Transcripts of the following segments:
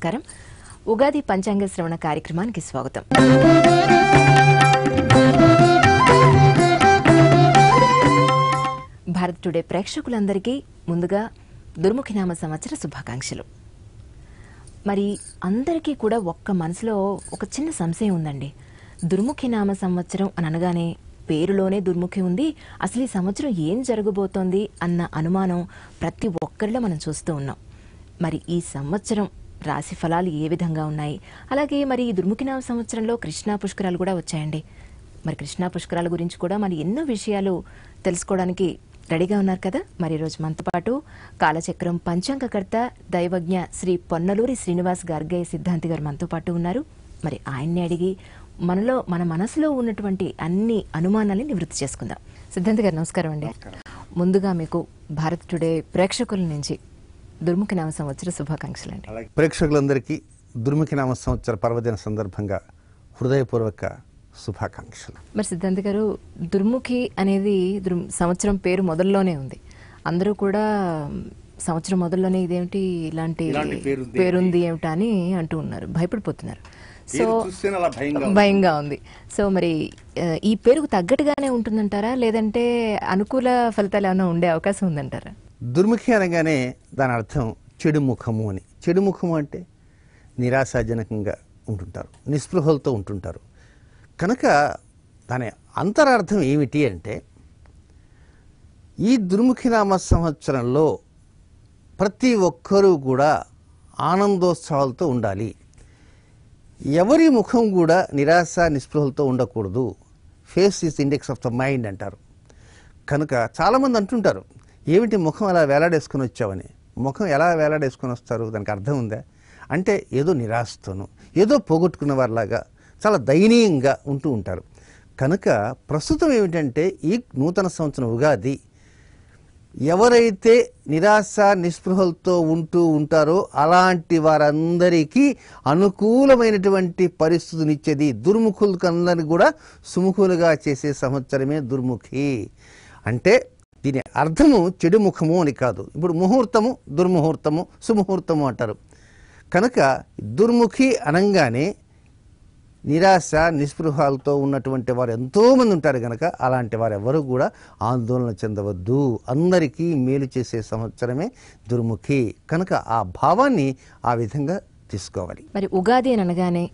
నమస్కారం ఉగాది పంచాంగ శ్రవణ కార్యక్రమానికి స్వాగతం భారత్ టుడే ప్రేక్షకులందరికీ ముందుగా దుర్ముఖినామ సంవత్సర శుభాకాంక్షలు మరి అందరికీ కూడా ఒక్క మనసులో ఒక చిన్న సంశయం ఉందండి దుర్ముఖినామ సంవత్సరం అనగానే పేరులోనే దుర్ముఖి ఉంది అసలు ఈ సంవత్సరం ఏం జరగబోతోంది అన్న అనుమానం ప్రతి ఒక్కరిలో మనం చూస్తూ ఉన్నాం మరి ఈ సంవత్సరం రాశి ఫలాలు ఏ విధంగా ఉన్నాయి అలాగే మరి దుర్ముఖినామ సంవత్సరంలో కృష్ణా పుష్కరాలు కూడా వచ్చాయండి మరి కృష్ణా పుష్కరాల గురించి కూడా మరి ఎన్నో విషయాలు తెలుసుకోవడానికి రెడీగా ఉన్నారు కదా మరి రోజు మనతో పాటు కాలచక్రం పంచాంగకర్త దైవజ్ఞ శ్రీ పొన్నలూరి శ్రీనివాస్ గార్గయ్య సిద్ధాంతి గారు మనతో పాటు ఉన్నారు మరి ఆయన్ని అడిగి మనలో మన మనసులో ఉన్నటువంటి అన్ని అనుమానాలని నివృత్తి చేసుకుందాం సిద్ధాంతి గారు నమస్కారం అండి ముందుగా మీకు భారత్ టుడే ప్రేక్షకుల నుంచి దుర్ముఖ నామ సంవత్సర అండి ప్రేక్షకులందరికీ దుర్ముఖి నామ సంవత్సర పర్వదిన సందర్భంగా హృదయపూర్వక శుభాకాంక్షలు మరి సిద్ధాంత్ గారు దుర్ముఖి అనేది సంవత్సరం పేరు మొదల్లోనే ఉంది అందరూ కూడా సంవత్సరం మొదల్లోనే ఇదేమిటి ఇలాంటి పేరుంది ఏమిటా అని అంటూ ఉన్నారు భయపడిపోతున్నారు సో భయంగా ఉంది సో మరి ఈ పేరుకు తగ్గట్టుగానే ఉంటుందంటారా లేదంటే అనుకూల ఫలితాలు ఏమైనా ఉండే అవకాశం ఉందంటారా దుర్ముఖి అనగానే దాని అర్థం చెడు ముఖము అని చెడు ముఖము అంటే నిరాశాజనకంగా ఉంటుంటారు నిస్పృహలతో ఉంటుంటారు కనుక దాని అంతరార్థం ఏమిటి అంటే ఈ దుర్ముఖి నామ సంవత్సరంలో ప్రతి ఒక్కరూ కూడా ఆనందోత్సవాలతో ఉండాలి ఎవరి ముఖం కూడా నిరాశ నిస్పృహలతో ఉండకూడదు face is index of the mind అంటారు కనుక చాలామంది అంటుంటారు ఏమిటి ముఖం అలా వేలాడేసుకుని వచ్చావని ముఖం ఎలా వేలాడేసుకుని వస్తారు దానికి అర్థం ఉందా అంటే ఏదో నిరాశతోను ఏదో పోగొట్టుకున్న వారిలాగా చాలా దయనీయంగా ఉంటూ ఉంటారు కనుక ప్రస్తుతం ఏమిటంటే ఈ నూతన సంవత్సరం ఉగాది ఎవరైతే నిరాశ నిస్పృహలతో ఉంటూ ఉంటారో అలాంటి వారందరికీ అనుకూలమైనటువంటి పరిస్థితిని ఇచ్చేది అందరినీ కూడా సుముఖులుగా చేసే సంవత్సరమే దుర్ముఖి అంటే దీని అర్థము చెడు ముఖము అని కాదు ఇప్పుడు ముహూర్తము దుర్ముహూర్తము సుముహూర్తము అంటారు కనుక దుర్ముఖి అనంగానే నిరాశ నిస్పృహాలతో ఉన్నటువంటి వారు ఎంతోమంది ఉంటారు కనుక అలాంటి వారు ఎవరు కూడా ఆందోళన చెందవద్దు అందరికీ మేలు చేసే సంవత్సరమే దుర్ముఖి కనుక ఆ భావాన్ని ఆ విధంగా తీసుకోవాలి మరి ఉగాది అనగానే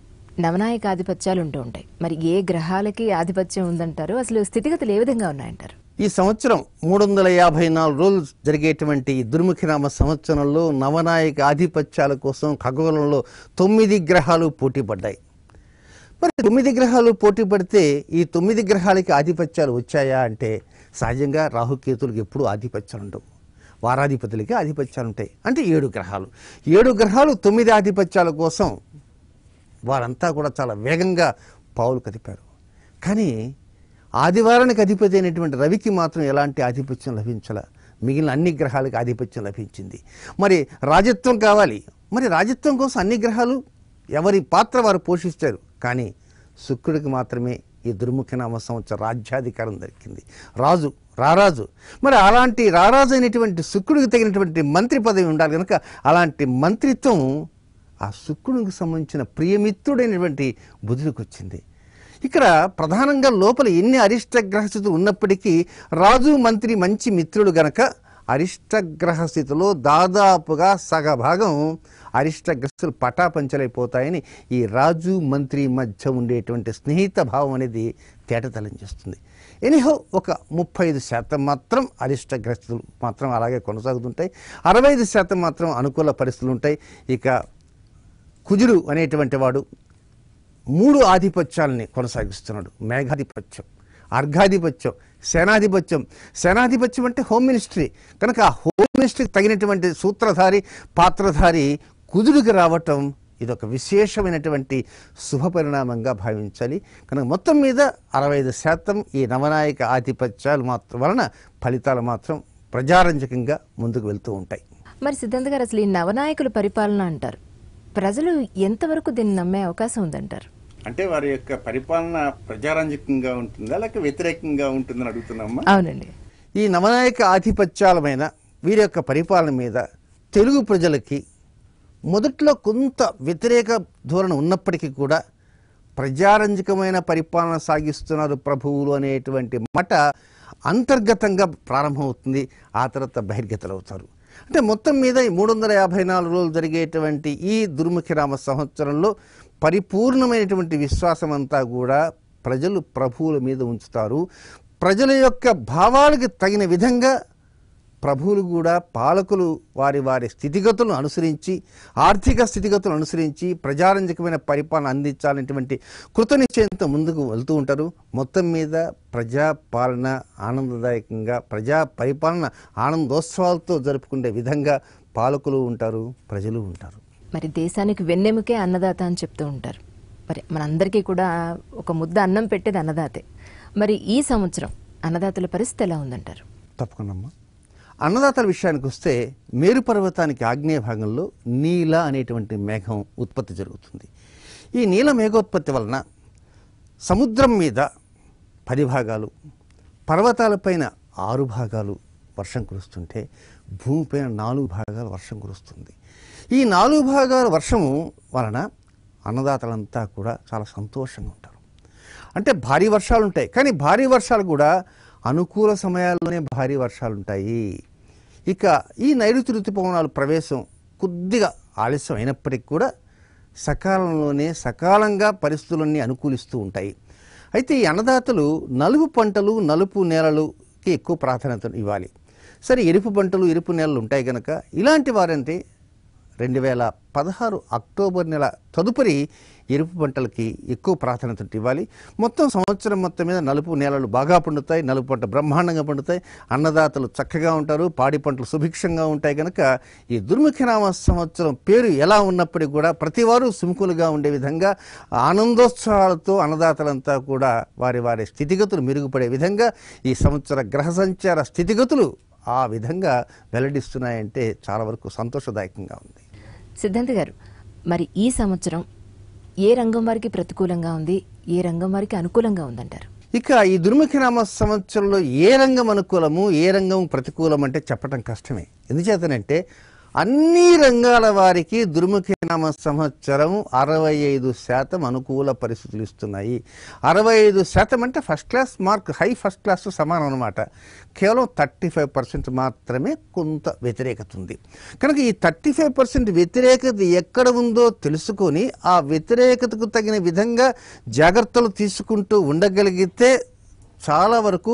నవనాయక ఆధిపత్యాలు ఉంటూ ఉంటాయి మరి ఏ గ్రహాలకి ఆధిపత్యం ఉందంటారు అసలు స్థితిగతులు ఏ విధంగా ఉన్నాయంటారు ఈ సంవత్సరం మూడు వందల యాభై నాలుగు రోజులు జరిగేటువంటి దుర్ముఖినామ సంవత్సరంలో నవనాయక ఆధిపత్యాల కోసం ఖగోళంలో తొమ్మిది గ్రహాలు పోటీ పడ్డాయి మరి తొమ్మిది గ్రహాలు పోటీ పడితే ఈ తొమ్మిది గ్రహాలకి ఆధిపత్యాలు వచ్చాయా అంటే సహజంగా రాహుకేతులకు ఎప్పుడూ ఆధిపత్యాలు ఉండవు వారాధిపతులకి ఆధిపత్యాలు ఉంటాయి అంటే ఏడు గ్రహాలు ఏడు గ్రహాలు తొమ్మిది ఆధిపత్యాల కోసం వారంతా కూడా చాలా వేగంగా పావులు కదిపారు కానీ ఆదివారానికి అధిపతి అయినటువంటి రవికి మాత్రం ఎలాంటి ఆధిపత్యం లభించాల మిగిలిన అన్ని గ్రహాలకు ఆధిపత్యం లభించింది మరి రాజత్వం కావాలి మరి రాజత్వం కోసం అన్ని గ్రహాలు ఎవరి పాత్ర వారు పోషిస్తారు కానీ శుక్రుడికి మాత్రమే ఈ దుర్ముఖ నామ సంవత్సరం రాజ్యాధికారం దొరికింది రాజు రారాజు మరి అలాంటి రారాజు అయినటువంటి శుక్రుడికి తగినటువంటి మంత్రి పదవి ఉండాలి కనుక అలాంటి మంత్రిత్వం ఆ శుక్రునికి సంబంధించిన ప్రియమిత్రుడైనటువంటి బుధుడికి వచ్చింది ఇక్కడ ప్రధానంగా లోపల ఎన్ని అరిష్టగ్రహస్థితులు ఉన్నప్పటికీ రాజు మంత్రి మంచి మిత్రులు గనక అరిష్టగ్రహ స్థితిలో దాదాపుగా సగభాగం అరిష్టగ్రస్తులు పటాపంచలైపోతాయని ఈ రాజు మంత్రి మధ్య ఉండేటువంటి స్నేహిత భావం అనేది తేటతలం చేస్తుంది ఎనిహో ఒక ముప్పై ఐదు శాతం మాత్రం అరిష్టగ్రస్తులు మాత్రం అలాగే కొనసాగుతుంటాయి అరవై ఐదు శాతం మాత్రం అనుకూల పరిస్థితులు ఉంటాయి ఇక కుజుడు అనేటువంటి వాడు మూడు ఆధిపత్యాలని కొనసాగిస్తున్నాడు మేఘాధిపత్యం అర్ఘాధిపత్యం సేనాధిపత్యం సేనాధిపత్యం అంటే హోమ్ మినిస్ట్రీ కనుక ఆ హోమ్ మినిస్ట్రీకి తగినటువంటి సూత్రధారి పాత్రధారి కుదురుకి రావటం ఇదొక విశేషమైనటువంటి శుభ పరిణామంగా భావించాలి కనుక మొత్తం మీద అరవై ఐదు శాతం ఈ నవనాయక ఆధిపత్యాలు మాత్రం వలన ఫలితాలు మాత్రం ప్రజారంజకంగా ముందుకు వెళ్తూ ఉంటాయి మరి సిద్ధాంత్ గారు అసలు ఈ నవనాయకుల పరిపాలన అంటారు ప్రజలు ఎంతవరకు దీన్ని నమ్మే అవకాశం ఉందంటారు అంటే వారి యొక్క పరిపాలన ప్రజారంజకంగా ఉంటుందా లేక వ్యతిరేకంగా ఉంటుందని అడుగుతున్నామ్మా అవునండి ఈ నవనాయక ఆధిపత్యాల మీద వీరి యొక్క పరిపాలన మీద తెలుగు ప్రజలకి మొదట్లో కొంత వ్యతిరేక ధోరణి ఉన్నప్పటికీ కూడా ప్రజారంజకమైన పరిపాలన సాగిస్తున్నారు ప్రభువులు అనేటువంటి మట అంతర్గతంగా ప్రారంభమవుతుంది ఆ తర్వాత అవుతారు అంటే మొత్తం మీద ఈ మూడు వందల యాభై నాలుగు రోజులు జరిగేటువంటి ఈ దుర్ముఖిరామ సంవత్సరంలో పరిపూర్ణమైనటువంటి విశ్వాసమంతా కూడా ప్రజలు ప్రభువుల మీద ఉంచుతారు ప్రజల యొక్క భావాలకు తగిన విధంగా ప్రభువులు కూడా పాలకులు వారి వారి స్థితిగతులను అనుసరించి ఆర్థిక స్థితిగతులను అనుసరించి ప్రజారంజకమైన పరిపాలన అందించాలనేటువంటి కృత నిశ్చయంతో ముందుకు వెళ్తూ ఉంటారు మొత్తం మీద ప్రజా పాలన ఆనందదాయకంగా ప్రజా పరిపాలన ఆనందోత్సవాలతో జరుపుకునే విధంగా పాలకులు ఉంటారు ప్రజలు ఉంటారు మరి దేశానికి వెన్నెముకే అన్నదాత అని చెప్తూ ఉంటారు మరి మనందరికీ కూడా ఒక ముద్ద అన్నం పెట్టేది అన్నదాతే మరి ఈ సంవత్సరం అన్నదాతల పరిస్థితి ఎలా ఉందంటారు తప్పకుండా అన్నదాతల విషయానికి వస్తే మేరు పర్వతానికి ఆగ్నేయ భాగంలో నీల అనేటువంటి మేఘం ఉత్పత్తి జరుగుతుంది ఈ నీల మేఘోత్పత్తి వలన సముద్రం మీద పది భాగాలు పర్వతాలపైన ఆరు భాగాలు వర్షం కురుస్తుంటే భూమిపైన నాలుగు భాగాలు వర్షం కురుస్తుంది ఈ నాలుగు భాగాల వర్షము వలన అన్నదాతలంతా కూడా చాలా సంతోషంగా ఉంటారు అంటే భారీ వర్షాలు ఉంటాయి కానీ భారీ వర్షాలు కూడా అనుకూల సమయాల్లోనే భారీ వర్షాలు ఉంటాయి ఇక ఈ నైరుతి ఋతుపవనాలు ప్రవేశం కొద్దిగా ఆలస్యం అయినప్పటికీ కూడా సకాలంలోనే సకాలంగా పరిస్థితులన్నీ అనుకూలిస్తూ ఉంటాయి అయితే ఈ అన్నదాతలు నలుపు పంటలు నలుపు నేలలుకి ఎక్కువ ప్రాధాన్యత ఇవ్వాలి సరే ఎరుపు పంటలు ఎరుపు నేలలు ఉంటాయి కనుక ఇలాంటి వారంటే రెండు వేల పదహారు అక్టోబర్ నెల తదుపరి ఎరుపు పంటలకి ఎక్కువ ప్రాధాన్యత ఇవ్వాలి మొత్తం సంవత్సరం మొత్తం మీద నలుపు నేలలు బాగా పండుతాయి నలుపు పంట బ్రహ్మాండంగా పండుతాయి అన్నదాతలు చక్కగా ఉంటారు పాడి పంటలు సుభిక్షంగా ఉంటాయి కనుక ఈ దుర్ముఖనామ సంవత్సరం పేరు ఎలా ఉన్నప్పటికీ కూడా ప్రతివారు సుముఖులుగా ఉండే విధంగా ఆనందోత్సవాలతో అన్నదాతలంతా కూడా వారి వారి స్థితిగతులు మెరుగుపడే విధంగా ఈ సంవత్సర గ్రహ సంచార స్థితిగతులు ఆ విధంగా వెల్లడిస్తున్నాయంటే చాలా వరకు సంతోషదాయకంగా ఉంది సిద్ధాంత్ గారు మరి ఈ సంవత్సరం ఏ రంగం వారికి ప్రతికూలంగా ఉంది ఏ రంగం వారికి అనుకూలంగా ఉందంటారు ఇక ఈ దుర్ముఖి నామ సంవత్సరంలో ఏ రంగం అనుకూలము ఏ రంగం ప్రతికూలం అంటే చెప్పడం కష్టమే ఎందుచేతనంటే అన్ని రంగాల వారికి దుర్ముఖి నామ సంవత్సరం అరవై ఐదు శాతం అనుకూల పరిస్థితులు ఇస్తున్నాయి అరవై ఐదు శాతం అంటే ఫస్ట్ క్లాస్ మార్క్ హై ఫస్ట్ క్లాస్ సమానం అనమాట కేవలం థర్టీ ఫైవ్ పర్సెంట్ మాత్రమే కొంత వ్యతిరేకత ఉంది కనుక ఈ థర్టీ ఫైవ్ పర్సెంట్ వ్యతిరేకత ఎక్కడ ఉందో తెలుసుకొని ఆ వ్యతిరేకతకు తగిన విధంగా జాగ్రత్తలు తీసుకుంటూ ఉండగలిగితే చాలా వరకు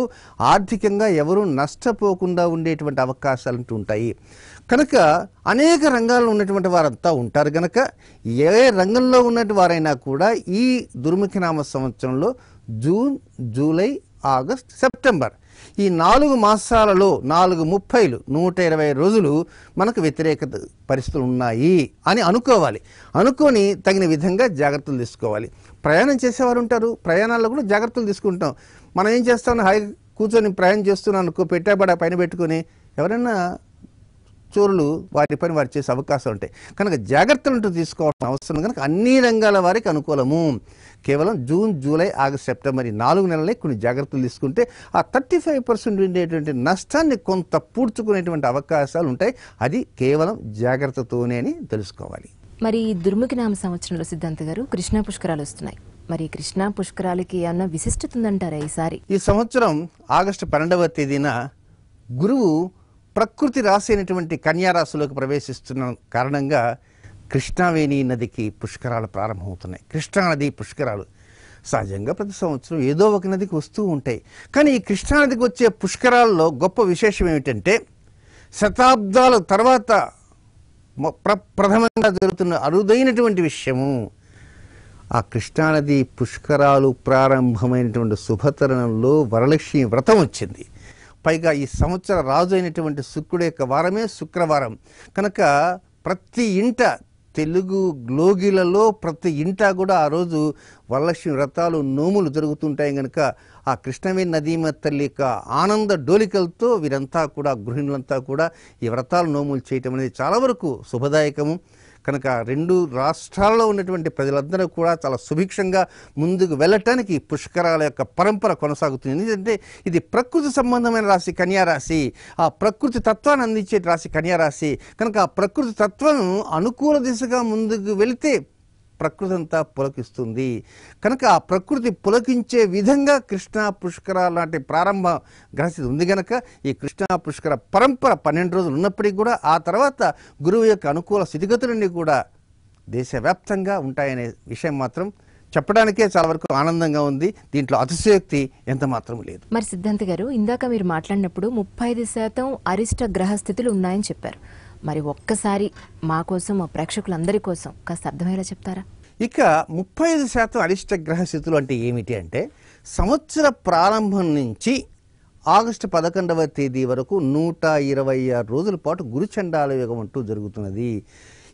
ఆర్థికంగా ఎవరూ నష్టపోకుండా ఉండేటువంటి అవకాశాలు ఉంటాయి కనుక అనేక రంగాల్లో ఉన్నటువంటి వారంతా ఉంటారు కనుక ఏ రంగంలో ఉన్నటువంటి వారైనా కూడా ఈ దుర్ముఖి నామ సంవత్సరంలో జూన్ జూలై ఆగస్ట్ సెప్టెంబర్ ఈ నాలుగు మాసాలలో నాలుగు ముప్పైలు నూట ఇరవై రోజులు మనకు వ్యతిరేక పరిస్థితులు ఉన్నాయి అని అనుకోవాలి అనుకొని తగిన విధంగా జాగ్రత్తలు తీసుకోవాలి ప్రయాణం చేసేవారు ఉంటారు ప్రయాణాల్లో కూడా జాగ్రత్తలు తీసుకుంటాం మనం ఏం చేస్తాం హాయి కూర్చొని ప్రయాణం చేస్తున్నాను అనుకో పెట్టాబడ పైన పెట్టుకొని ఎవరైనా చోరులు వారి పని వారు చేసే అవకాశం ఉంటాయి కనుక జాగ్రత్తలు తీసుకోవాల్సిన అవసరం కనుక అన్ని రంగాల వారికి అనుకూలము కేవలం జూన్ జూలై ఆగస్ట్ సెప్టెంబర్ ఈ నాలుగు నెలలే కొన్ని జాగ్రత్తలు తీసుకుంటే ఆ థర్టీ ఫైవ్ పర్సెంట్ ఉండేటువంటి నష్టాన్ని కొంత పూడ్చుకునేటువంటి అవకాశాలు ఉంటాయి అది కేవలం జాగ్రత్తతోనే అని తెలుసుకోవాలి మరి దుర్ముఖి నామ సంవత్సరంలో సిద్ధాంత గారు కృష్ణా పుష్కరాలు వస్తున్నాయి మరి కృష్ణా పుష్కరాలకి అన్న విశిష్టత ఉందంటారా ఈసారి ఈ సంవత్సరం ఆగస్టు పన్నెండవ తేదీన గురువు ప్రకృతి రాశి అయినటువంటి కన్యారాశిలోకి ప్రవేశిస్తున్న కారణంగా కృష్ణావేణి నదికి పుష్కరాలు ప్రారంభమవుతున్నాయి కృష్ణానది పుష్కరాలు సహజంగా ప్రతి సంవత్సరం ఏదో ఒక నదికి వస్తూ ఉంటాయి కానీ ఈ కృష్ణానదికి వచ్చే పుష్కరాల్లో గొప్ప విశేషం ఏమిటంటే శతాబ్దాల తర్వాత ప్ర ప్రథమంగా జరుగుతున్న అరుదైనటువంటి విషయము ఆ కృష్ణానది పుష్కరాలు ప్రారంభమైనటువంటి శుభతరణంలో వరలక్ష్మి వ్రతం వచ్చింది పైగా ఈ సంవత్సర రాజు అయినటువంటి శుక్రుడు యొక్క వారమే శుక్రవారం కనుక ప్రతి ఇంట తెలుగు గ్లోగిలలో ప్రతి ఇంటా కూడా ఆ రోజు వరలక్ష్మి వ్రతాలు నోములు జరుగుతుంటాయి కనుక ఆ కృష్ణవే నదీమ తల్లి యొక్క ఆనంద డోలికలతో వీరంతా కూడా గృహిణులంతా కూడా ఈ వ్రతాలు నోములు చేయటం అనేది చాలా వరకు శుభదాయకము కనుక రెండు రాష్ట్రాల్లో ఉన్నటువంటి ప్రజలందరూ కూడా చాలా సుభిక్షంగా ముందుకు వెళ్ళటానికి పుష్కరాల యొక్క పరంపర కొనసాగుతుంది ఎందుకంటే ఇది ప్రకృతి సంబంధమైన రాశి కన్యారాశి ఆ ప్రకృతి తత్వాన్ని అందించే రాశి కన్యారాశి కనుక ఆ ప్రకృతి తత్వం అనుకూల దిశగా ముందుకు వెళితే ప్రకృతి అంతా పులకిస్తుంది కనుక ఆ ప్రకృతి పులకించే విధంగా కృష్ణా పుష్కర లాంటి ప్రారంభ గ్రహస్థితి ఉంది గనక ఈ కృష్ణా పుష్కర పరంపర పన్నెండు రోజులు ఉన్నప్పటికీ కూడా ఆ తర్వాత గురువు యొక్క అనుకూల స్థితిగతులన్నీ కూడా దేశవ్యాప్తంగా ఉంటాయనే విషయం మాత్రం చెప్పడానికే చాలా వరకు ఆనందంగా ఉంది దీంట్లో అతిశయోక్తి ఎంత మాత్రం లేదు మరి సిద్ధాంత్ గారు ఇందాక మీరు మాట్లాడినప్పుడు ముప్పై శాతం అరిష్ట గ్రహస్థితులు ఉన్నాయని చెప్పారు మరి ఒక్కసారి మా కోసం మా ప్రేక్షకులందరి కోసం కాస్త అర్థమయ్యేలా చెప్తారా ఇక ముప్పై ఐదు శాతం అరిష్ట గ్రహ స్థితులు అంటే ఏమిటి అంటే సంవత్సర ప్రారంభం నుంచి ఆగస్టు పదకొండవ తేదీ వరకు నూట ఇరవై ఆరు రోజుల పాటు గురుచండాల యుగం అంటూ జరుగుతున్నది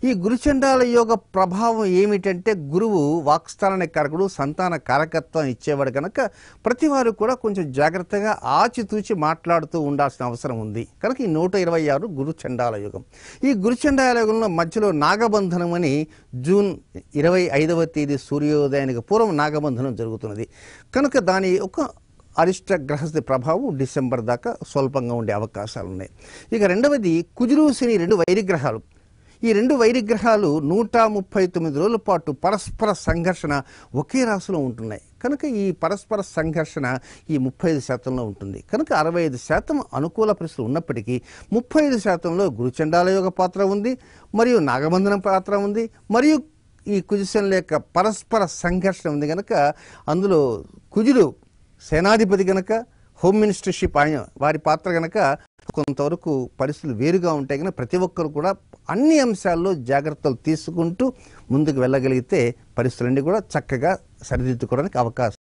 ఈ గురుచండాల యోగ ప్రభావం ఏమిటంటే గురువు వాక్స్థాన కారకుడు సంతాన కారకత్వం ఇచ్చేవాడు కనుక ప్రతి వారు కూడా కొంచెం జాగ్రత్తగా ఆచితూచి మాట్లాడుతూ ఉండాల్సిన అవసరం ఉంది కనుక ఈ నూట ఇరవై ఆరు గురుచండాల యుగం ఈ గురుచండాల యుగంలో మధ్యలో నాగబంధనం అని జూన్ ఇరవై ఐదవ తేదీ సూర్యోదయానికి పూర్వం నాగబంధనం జరుగుతున్నది కనుక దాని ఒక అరిష్ట గ్రహస్థ ప్రభావం డిసెంబర్ దాకా స్వల్పంగా ఉండే అవకాశాలు ఉన్నాయి ఇక రెండవది కుజురు శని రెండు వైరిగ్రహాలు ఈ రెండు వైరిగ్రహాలు నూట ముప్పై తొమ్మిది రోజుల పాటు పరస్పర సంఘర్షణ ఒకే రాశిలో ఉంటున్నాయి కనుక ఈ పరస్పర సంఘర్షణ ఈ ముప్పై ఐదు శాతంలో ఉంటుంది కనుక అరవై ఐదు శాతం అనుకూల పరిస్థితులు ఉన్నప్పటికీ ముప్పై ఐదు శాతంలో గురుచండాల యొక్క పాత్ర ఉంది మరియు నాగబంధనం పాత్ర ఉంది మరియు ఈ కుజశనుల యొక్క పరస్పర సంఘర్షణ ఉంది కనుక అందులో కుజుడు సేనాధిపతి కనుక హోమ్ మినిస్టర్షిప్ ఆయన వారి పాత్ర కనుక కొంతవరకు పరిస్థితులు వేరుగా ఉంటాయి కానీ ప్రతి ఒక్కరు కూడా అన్ని అంశాల్లో జాగ్రత్తలు తీసుకుంటూ ముందుకు వెళ్ళగలిగితే పరిస్థితులన్నీ కూడా చక్కగా సరిదిద్దుకోవడానికి అవకాశం